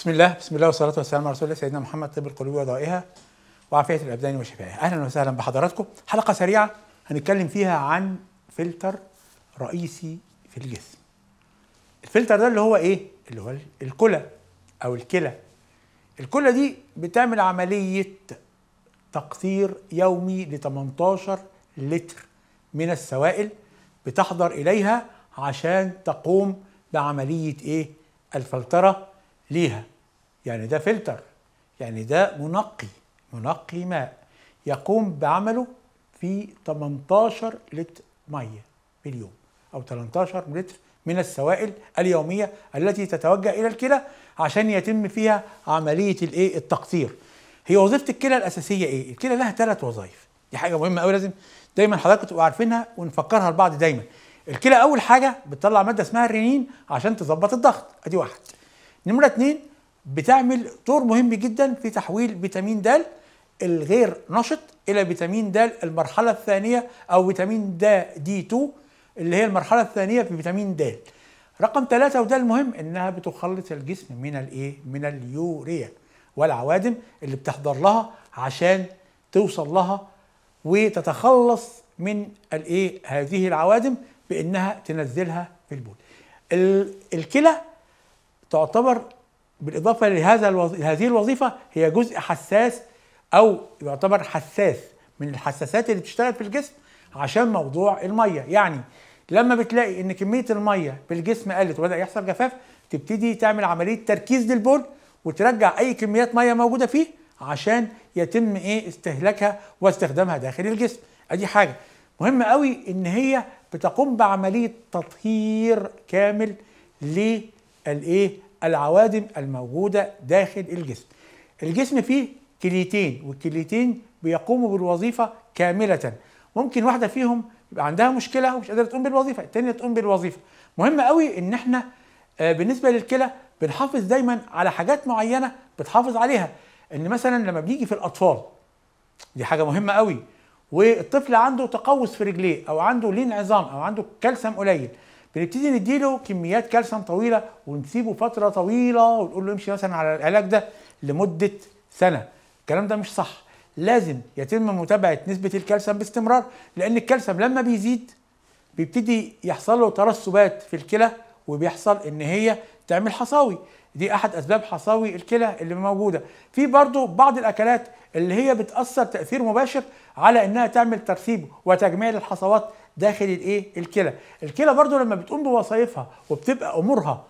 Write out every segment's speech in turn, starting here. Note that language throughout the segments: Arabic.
بسم الله بسم الله والصلاه والسلام على رسول الله سيدنا محمد طب القلوب ودوائها وعافيه الابدان وشفائها اهلا وسهلا بحضراتكم حلقه سريعه هنتكلم فيها عن فلتر رئيسي في الجسم الفلتر ده اللي هو ايه اللي هو الكلى او الكلى الكلى دي بتعمل عمليه تقطير يومي ل 18 لتر من السوائل بتحضر اليها عشان تقوم بعمليه ايه الفلتره ليها يعني ده فلتر يعني ده منقي منقي ماء يقوم بعمله في 18 لتر ميه في اليوم او 13 لتر من السوائل اليوميه التي تتوجه الى الكلى عشان يتم فيها عمليه الايه التقطير هي وظيفه الكلى الاساسيه ايه الكلى لها ثلاث وظائف دي حاجه مهمه قوي لازم دايما حضرتك تبقوا عارفينها ونفكرها لبعض دايما الكلى اول حاجه بتطلع ماده اسمها الرينين عشان تظبط الضغط ادي واحد نمرة اتنين بتعمل دور مهم جدا في تحويل فيتامين د الغير نشط الى فيتامين د المرحلة الثانية او فيتامين د دي 2 اللي هي المرحلة الثانية في فيتامين د رقم ثلاثة وده المهم انها بتخلص الجسم من الايه؟ من اليوريا والعوادم اللي بتحضر لها عشان توصل لها وتتخلص من الايه؟ هذه العوادم بانها تنزلها في البول. الكلى تعتبر بالاضافه لهذا الوظ... هذه الوظيفه هي جزء حساس او يعتبر حساس من الحساسات اللي بتشتغل في الجسم عشان موضوع الميه يعني لما بتلاقي ان كميه الميه في الجسم قلت وبدا يحصل جفاف تبتدي تعمل عمليه تركيز للبول وترجع اي كميات ميه موجوده فيه عشان يتم ايه استهلاكها واستخدامها داخل الجسم ادي حاجه مهم قوي ان هي بتقوم بعمليه تطهير كامل ل الايه العوادم الموجوده داخل الجسم الجسم فيه كليتين والكليتين بيقوموا بالوظيفه كامله ممكن واحده فيهم يبقى عندها مشكله ومش قادره تقوم بالوظيفه الثانيه تقوم بالوظيفه مهم قوي ان احنا آه، بالنسبه للكلى بنحافظ دايما على حاجات معينه بتحافظ عليها ان مثلا لما بنيجي في الاطفال دي حاجه مهمه قوي والطفل عنده تقوس في رجليه او عنده لين عظام او عنده كالسيوم قليل بنبتدي نديله كميات كالسيوم طويله ونسيبه فتره طويله ونقول له امشي مثلا على العلاج ده لمده سنه الكلام ده مش صح لازم يتم متابعه نسبه الكالسيوم باستمرار لان الكالسيوم لما بيزيد بيبتدي يحصل له ترسبات في الكلى وبيحصل ان هي تعمل حصاوي دي احد اسباب حصاوي الكلى اللي موجوده في برضو بعض الاكلات اللي هي بتاثر تاثير مباشر على انها تعمل ترسيب وتجميع للحصوات داخل الايه الكلى الكلى برضو لما بتقوم بوظائفها وبتبقى امورها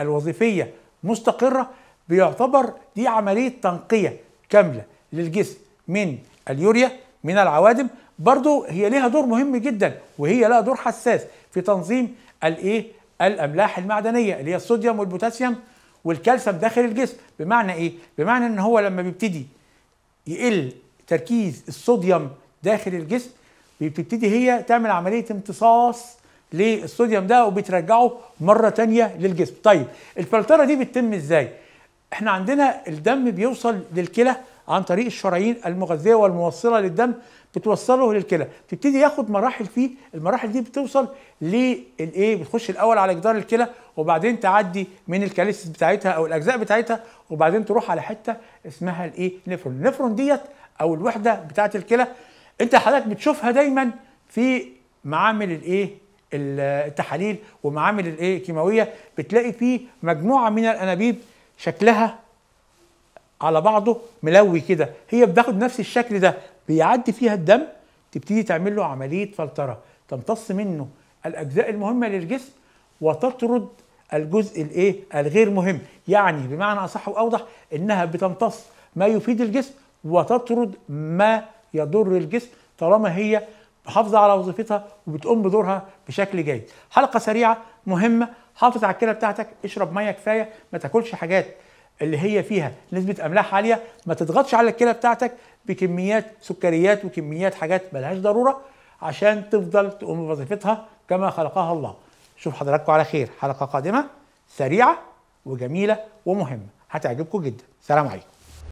الوظيفيه مستقره بيعتبر دي عمليه تنقيه كامله للجسم من اليوريا من العوادم برضو هي ليها دور مهم جدا وهي لها دور حساس في تنظيم الايه الاملاح المعدنيه اللي هي الصوديوم والبوتاسيوم والكالسيوم داخل الجسم بمعنى ايه بمعنى ان هو لما بيبتدي يقل تركيز الصوديوم داخل الجسم بتبتدي هي تعمل عمليه امتصاص للصوديوم ده وبترجعه مره تانية للجسم طيب الفلتره دي بتتم ازاي احنا عندنا الدم بيوصل للكلى عن طريق الشرايين المغذيه والموصله للدم بتوصله للكلى بتبتدي ياخد مراحل فيه المراحل دي بتوصل للايه بتخش الاول على جدار الكلى وبعدين تعدي من الكاليسس بتاعتها او الاجزاء بتاعتها وبعدين تروح على حته اسمها الايه نفرون النفرون ديت او الوحده بتاعه الكلى انت حضرتك بتشوفها دايما في معامل الايه التحاليل ومعامل الايه الكيماويه بتلاقي فيه مجموعه من الانابيب شكلها على بعضه ملوي كده هي بتاخد نفس الشكل ده بيعدي فيها الدم تبتدي تعمل له عمليه فلتره تمتص منه الاجزاء المهمه للجسم وتطرد الجزء الايه الغير مهم يعني بمعنى اصح واوضح انها بتمتص ما يفيد الجسم وتطرد ما يضر الجسم طالما هي محافظه على وظيفتها وبتقوم بدورها بشكل جيد. حلقه سريعه مهمه حافظ على الكلى بتاعتك اشرب ميه كفايه ما تاكلش حاجات اللي هي فيها نسبه املاح عاليه ما تضغطش على الكلى بتاعتك بكميات سكريات وكميات حاجات ملهاش ضروره عشان تفضل تقوم بوظيفتها كما خلقها الله. اشوف حضراتكم على خير حلقه قادمه سريعه وجميله ومهمه هتعجبكم جدا. سلام عليكم.